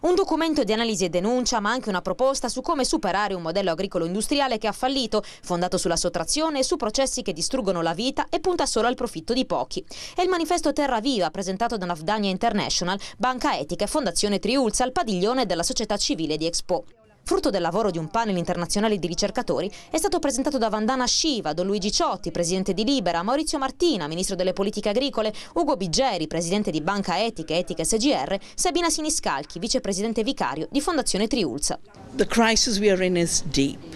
Un documento di analisi e denuncia, ma anche una proposta su come superare un modello agricolo industriale che ha fallito, fondato sulla sottrazione e su processi che distruggono la vita e punta solo al profitto di pochi. È il manifesto Terra Viva, presentato da Nafdania International, Banca Etica e Fondazione Triulza al padiglione della società civile di Expo frutto del lavoro di un panel internazionale di ricercatori, è stato presentato da Vandana Shiva, Don Luigi Ciotti, presidente di Libera, Maurizio Martina, ministro delle politiche agricole, Ugo Biggeri, presidente di Banca Etica e Etica SGR, Sabina Siniscalchi, vicepresidente vicario di Fondazione Triulza. The crisis we are in is deep.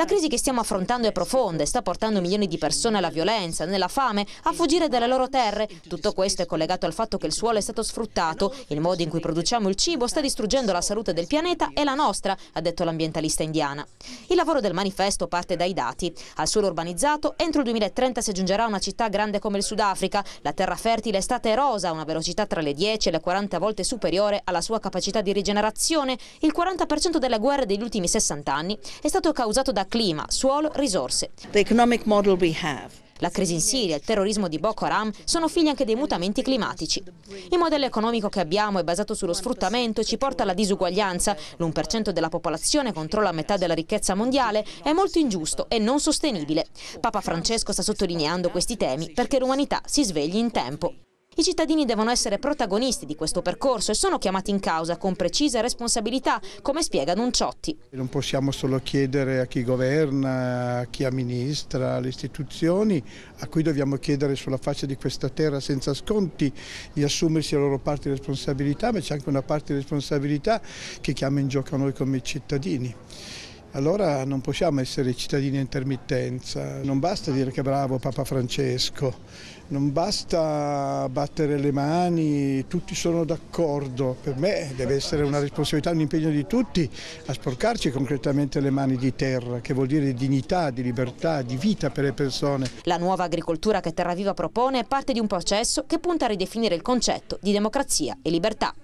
La crisi che stiamo affrontando è profonda e sta portando milioni di persone alla violenza, nella fame, a fuggire dalle loro terre. Tutto questo è collegato al fatto che il suolo è stato sfruttato. Il modo in cui produciamo il cibo sta distruggendo la salute del pianeta e la nostra, ha detto l'ambientalista indiana. Il lavoro del manifesto parte dai dati. Al suolo urbanizzato entro il 2030 si aggiungerà una città grande come il Sudafrica. La terra fertile è stata erosa a una velocità tra le 10 e le 40 volte superiore alla sua capacità di rigenerazione. Il 40% delle guerre degli ultimi 60 anni è stato causato da clima, suolo, risorse. La crisi in Siria, il terrorismo di Boko Haram sono figli anche dei mutamenti climatici. Il modello economico che abbiamo è basato sullo sfruttamento, e ci porta alla disuguaglianza, l'1% della popolazione controlla metà della ricchezza mondiale, è molto ingiusto e non sostenibile. Papa Francesco sta sottolineando questi temi perché l'umanità si svegli in tempo. I cittadini devono essere protagonisti di questo percorso e sono chiamati in causa con precisa responsabilità, come spiega Nunciotti. Non possiamo solo chiedere a chi governa, a chi amministra, alle istituzioni, a cui dobbiamo chiedere sulla faccia di questa terra senza sconti di assumersi la loro parte di responsabilità, ma c'è anche una parte di responsabilità che chiama in gioco noi come cittadini allora non possiamo essere cittadini a intermittenza. Non basta dire che bravo Papa Francesco, non basta battere le mani, tutti sono d'accordo. Per me deve essere una responsabilità, un impegno di tutti a sporcarci concretamente le mani di terra, che vuol dire dignità, di libertà, di vita per le persone. La nuova agricoltura che Terraviva propone è parte di un processo che punta a ridefinire il concetto di democrazia e libertà.